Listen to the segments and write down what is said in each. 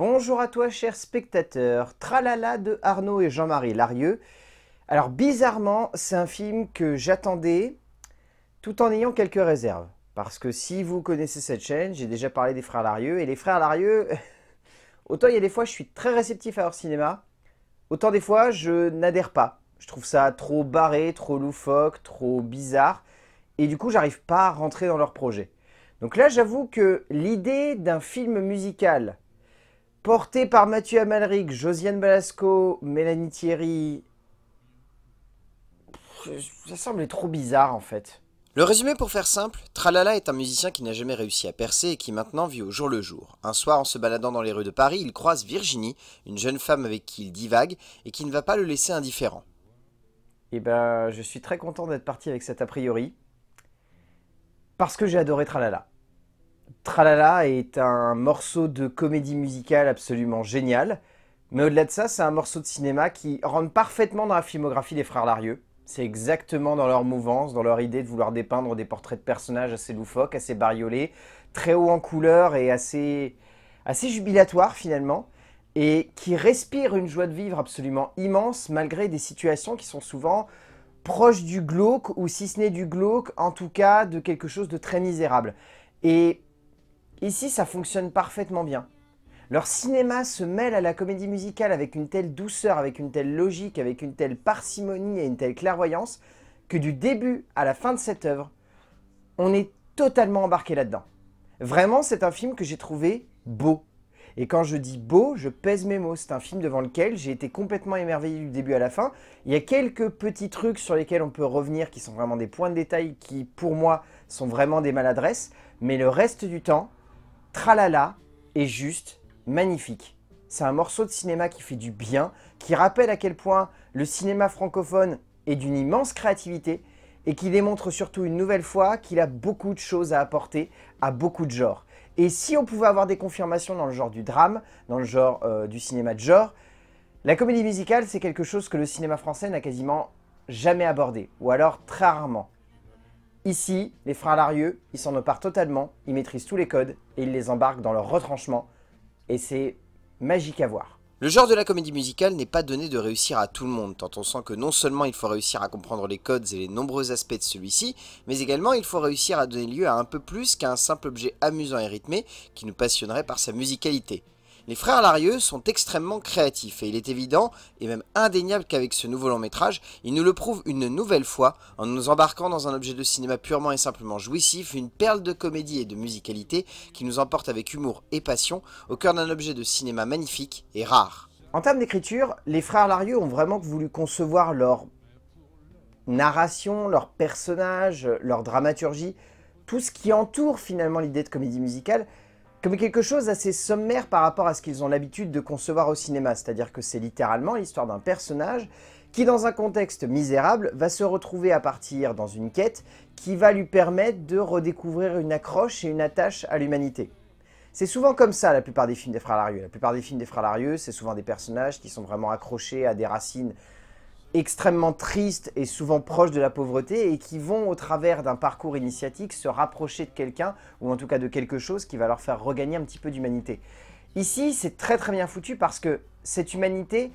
Bonjour à toi chers spectateurs, Tralala de Arnaud et Jean-Marie Larieux. Alors bizarrement, c'est un film que j'attendais tout en ayant quelques réserves. Parce que si vous connaissez cette chaîne, j'ai déjà parlé des frères Larieux. Et les frères Larieux, autant il y a des fois je suis très réceptif à leur cinéma, autant des fois je n'adhère pas. Je trouve ça trop barré, trop loufoque, trop bizarre. Et du coup, j'arrive pas à rentrer dans leur projet. Donc là, j'avoue que l'idée d'un film musical Porté par Mathieu Amalric, Josiane Balasco, Mélanie Thierry. Ça semblait trop bizarre en fait. Le résumé pour faire simple, Tralala est un musicien qui n'a jamais réussi à percer et qui maintenant vit au jour le jour. Un soir, en se baladant dans les rues de Paris, il croise Virginie, une jeune femme avec qui il divague et qui ne va pas le laisser indifférent. Eh ben, je suis très content d'être parti avec cet a priori. Parce que j'ai adoré Tralala. Tralala est un morceau de comédie musicale absolument génial, mais au-delà de ça, c'est un morceau de cinéma qui rentre parfaitement dans la filmographie des frères Larieux. C'est exactement dans leur mouvance, dans leur idée de vouloir dépeindre des portraits de personnages assez loufoques, assez bariolés, très haut en couleur et assez, assez jubilatoire finalement, et qui respire une joie de vivre absolument immense malgré des situations qui sont souvent proches du glauque, ou si ce n'est du glauque, en tout cas de quelque chose de très misérable. Et Ici, ça fonctionne parfaitement bien. Leur cinéma se mêle à la comédie musicale avec une telle douceur, avec une telle logique, avec une telle parcimonie et une telle clairvoyance, que du début à la fin de cette œuvre, on est totalement embarqué là-dedans. Vraiment, c'est un film que j'ai trouvé beau. Et quand je dis beau, je pèse mes mots. C'est un film devant lequel j'ai été complètement émerveillé du début à la fin. Il y a quelques petits trucs sur lesquels on peut revenir qui sont vraiment des points de détail qui, pour moi, sont vraiment des maladresses. Mais le reste du temps, Tralala est juste magnifique. C'est un morceau de cinéma qui fait du bien, qui rappelle à quel point le cinéma francophone est d'une immense créativité et qui démontre surtout une nouvelle fois qu'il a beaucoup de choses à apporter à beaucoup de genres. Et si on pouvait avoir des confirmations dans le genre du drame, dans le genre euh, du cinéma de genre, la comédie musicale, c'est quelque chose que le cinéma français n'a quasiment jamais abordé, ou alors très rarement. Ici, les frères Larieux, ils s'en emparent totalement, ils maîtrisent tous les codes et ils les embarquent dans leur retranchement. Et c'est magique à voir. Le genre de la comédie musicale n'est pas donné de réussir à tout le monde, tant on sent que non seulement il faut réussir à comprendre les codes et les nombreux aspects de celui-ci, mais également il faut réussir à donner lieu à un peu plus qu'à un simple objet amusant et rythmé qui nous passionnerait par sa musicalité. Les frères Larieux sont extrêmement créatifs et il est évident et même indéniable qu'avec ce nouveau long métrage, ils nous le prouvent une nouvelle fois en nous embarquant dans un objet de cinéma purement et simplement jouissif, une perle de comédie et de musicalité qui nous emporte avec humour et passion au cœur d'un objet de cinéma magnifique et rare. En termes d'écriture, les frères Larieux ont vraiment voulu concevoir leur narration, leurs personnages, leur dramaturgie, tout ce qui entoure finalement l'idée de comédie musicale, comme quelque chose d'assez sommaire par rapport à ce qu'ils ont l'habitude de concevoir au cinéma, c'est-à-dire que c'est littéralement l'histoire d'un personnage qui, dans un contexte misérable, va se retrouver à partir dans une quête qui va lui permettre de redécouvrir une accroche et une attache à l'humanité. C'est souvent comme ça la plupart des films des Frères Larieux. La plupart des films des Frères Larieux, c'est souvent des personnages qui sont vraiment accrochés à des racines extrêmement tristes et souvent proches de la pauvreté et qui vont au travers d'un parcours initiatique se rapprocher de quelqu'un ou en tout cas de quelque chose qui va leur faire regagner un petit peu d'humanité. Ici, c'est très très bien foutu parce que cette humanité,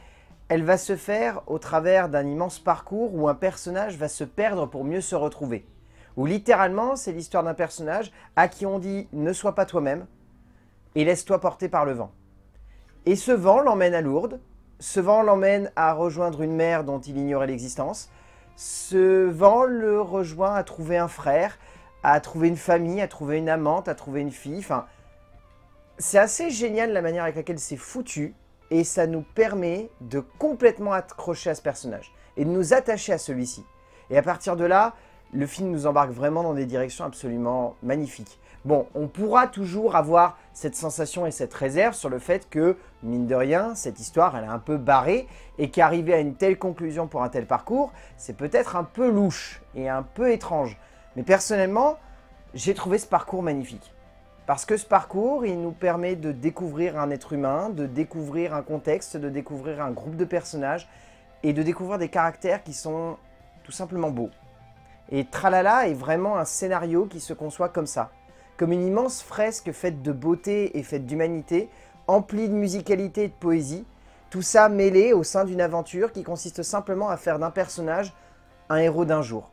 elle va se faire au travers d'un immense parcours où un personnage va se perdre pour mieux se retrouver. ou littéralement, c'est l'histoire d'un personnage à qui on dit « ne sois pas toi-même » et « laisse-toi porter par le vent ». Et ce vent l'emmène à Lourdes, ce vent l'emmène à rejoindre une mère dont il ignorait l'existence. Ce vent le rejoint à trouver un frère, à trouver une famille, à trouver une amante, à trouver une fille. c'est assez génial la manière avec laquelle c'est foutu et ça nous permet de complètement accrocher à ce personnage et de nous attacher à celui-ci. Et à partir de là, le film nous embarque vraiment dans des directions absolument magnifiques. Bon, on pourra toujours avoir cette sensation et cette réserve sur le fait que, mine de rien, cette histoire, elle est un peu barrée et qu'arriver à une telle conclusion pour un tel parcours, c'est peut-être un peu louche et un peu étrange. Mais personnellement, j'ai trouvé ce parcours magnifique. Parce que ce parcours, il nous permet de découvrir un être humain, de découvrir un contexte, de découvrir un groupe de personnages et de découvrir des caractères qui sont tout simplement beaux. Et Tralala est vraiment un scénario qui se conçoit comme ça, comme une immense fresque faite de beauté et faite d'humanité, emplie de musicalité et de poésie, tout ça mêlé au sein d'une aventure qui consiste simplement à faire d'un personnage un héros d'un jour.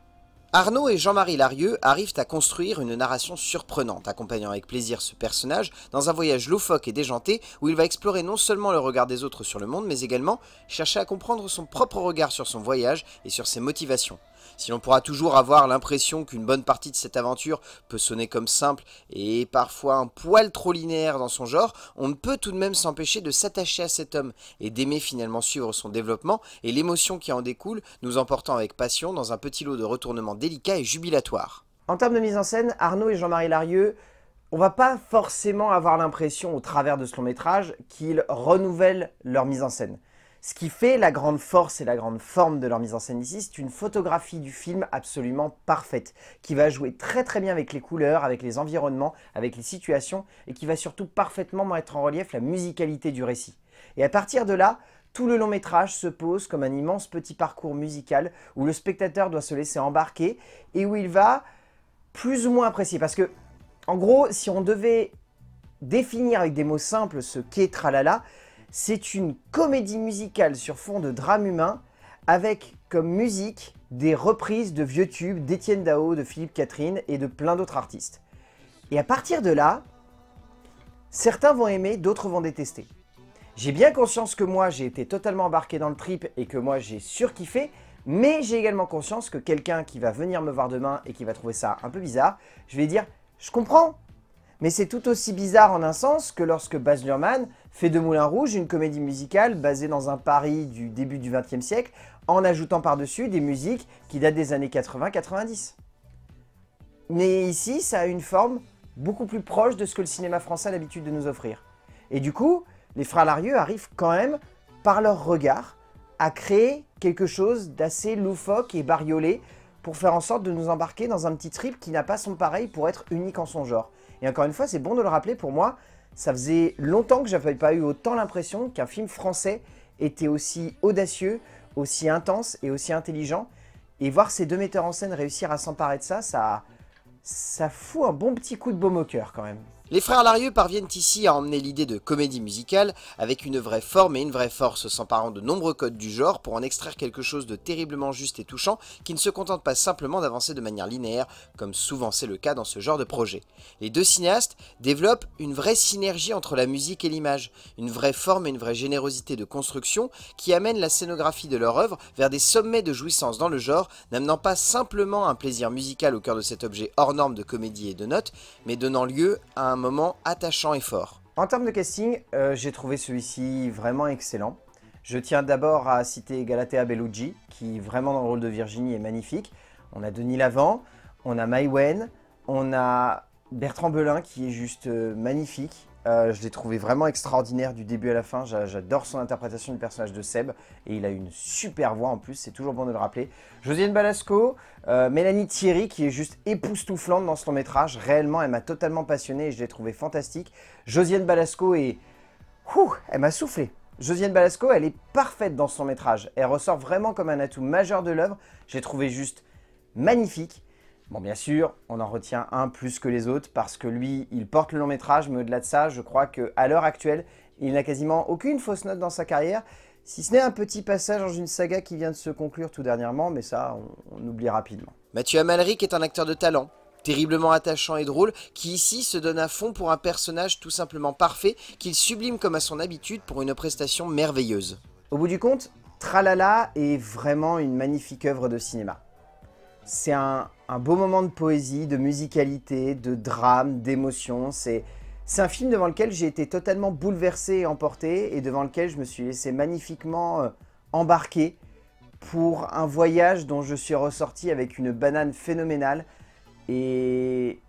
Arnaud et Jean-Marie Larieux arrivent à construire une narration surprenante, accompagnant avec plaisir ce personnage dans un voyage loufoque et déjanté où il va explorer non seulement le regard des autres sur le monde, mais également chercher à comprendre son propre regard sur son voyage et sur ses motivations. Si l'on pourra toujours avoir l'impression qu'une bonne partie de cette aventure peut sonner comme simple et parfois un poil trop linéaire dans son genre, on ne peut tout de même s'empêcher de s'attacher à cet homme et d'aimer finalement suivre son développement et l'émotion qui en découle, nous emportant avec passion dans un petit lot de retournements délicats et jubilatoires. En termes de mise en scène, Arnaud et Jean-Marie Larieux on va pas forcément avoir l'impression au travers de ce long métrage qu'ils renouvellent leur mise en scène. Ce qui fait la grande force et la grande forme de leur mise en scène ici, c'est une photographie du film absolument parfaite, qui va jouer très très bien avec les couleurs, avec les environnements, avec les situations, et qui va surtout parfaitement mettre en relief la musicalité du récit. Et à partir de là, tout le long métrage se pose comme un immense petit parcours musical où le spectateur doit se laisser embarquer et où il va plus ou moins apprécier. Parce que, en gros, si on devait définir avec des mots simples ce qu'est Tralala, c'est une comédie musicale sur fond de drame humain avec comme musique des reprises de vieux tubes d'Étienne Dao, de Philippe Catherine et de plein d'autres artistes. Et à partir de là, certains vont aimer, d'autres vont détester. J'ai bien conscience que moi j'ai été totalement embarqué dans le trip et que moi j'ai surkiffé, mais j'ai également conscience que quelqu'un qui va venir me voir demain et qui va trouver ça un peu bizarre, je vais dire « je comprends, mais c'est tout aussi bizarre en un sens que lorsque Baz Luhrmann fait de Moulin Rouge une comédie musicale basée dans un Paris du début du XXe siècle, en ajoutant par-dessus des musiques qui datent des années 80-90. Mais ici, ça a une forme beaucoup plus proche de ce que le cinéma français a l'habitude de nous offrir. Et du coup, les frères Larieux arrivent quand même, par leur regard, à créer quelque chose d'assez loufoque et bariolé pour faire en sorte de nous embarquer dans un petit trip qui n'a pas son pareil pour être unique en son genre. Et encore une fois, c'est bon de le rappeler, pour moi, ça faisait longtemps que je pas eu autant l'impression qu'un film français était aussi audacieux, aussi intense et aussi intelligent. Et voir ces deux metteurs en scène réussir à s'emparer de ça, ça, ça fout un bon petit coup de baume au cœur quand même. Les frères Larieux parviennent ici à emmener l'idée de comédie musicale avec une vraie forme et une vraie force, s'emparant de nombreux codes du genre pour en extraire quelque chose de terriblement juste et touchant qui ne se contente pas simplement d'avancer de manière linéaire, comme souvent c'est le cas dans ce genre de projet. Les deux cinéastes développent une vraie synergie entre la musique et l'image, une vraie forme et une vraie générosité de construction qui amène la scénographie de leur œuvre vers des sommets de jouissance dans le genre, n'amenant pas simplement un plaisir musical au cœur de cet objet hors norme de comédie et de notes, mais donnant lieu à un moment attachant et fort. En termes de casting, euh, j'ai trouvé celui-ci vraiment excellent. Je tiens d'abord à citer Galatea Bellucci, qui vraiment dans le rôle de Virginie est magnifique. On a Denis Lavant, on a Mai Wen, on a Bertrand Belin qui est juste euh, magnifique. Euh, je l'ai trouvé vraiment extraordinaire du début à la fin. J'adore son interprétation du personnage de Seb. Et il a une super voix en plus, c'est toujours bon de le rappeler. Josiane Balasco, euh, Mélanie Thierry, qui est juste époustouflante dans ce long métrage. Réellement, elle m'a totalement passionné et je l'ai trouvé fantastique. Josiane Balasco est... Ouh, elle m'a soufflé. Josiane Balasco, elle est parfaite dans son métrage. Elle ressort vraiment comme un atout majeur de l'œuvre. J'ai trouvé juste magnifique. Bon, bien sûr, on en retient un plus que les autres parce que lui, il porte le long métrage, mais au-delà de ça, je crois qu'à l'heure actuelle, il n'a quasiment aucune fausse note dans sa carrière, si ce n'est un petit passage dans une saga qui vient de se conclure tout dernièrement, mais ça, on, on oublie rapidement. Mathieu Amalric est un acteur de talent, terriblement attachant et drôle, qui ici se donne à fond pour un personnage tout simplement parfait, qu'il sublime comme à son habitude pour une prestation merveilleuse. Au bout du compte, Tralala est vraiment une magnifique œuvre de cinéma. C'est un, un beau moment de poésie, de musicalité, de drame, d'émotion. C'est un film devant lequel j'ai été totalement bouleversé et emporté et devant lequel je me suis laissé magnifiquement euh, embarquer pour un voyage dont je suis ressorti avec une banane phénoménale. Et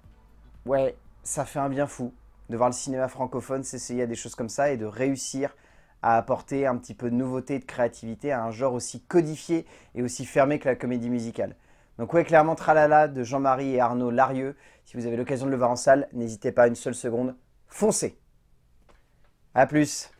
ouais, ça fait un bien fou de voir le cinéma francophone s'essayer à des choses comme ça et de réussir à apporter un petit peu de nouveauté et de créativité à un genre aussi codifié et aussi fermé que la comédie musicale. Donc ouais, clairement, Tralala de Jean-Marie et Arnaud Larieux. Si vous avez l'occasion de le voir en salle, n'hésitez pas une seule seconde, foncez. A plus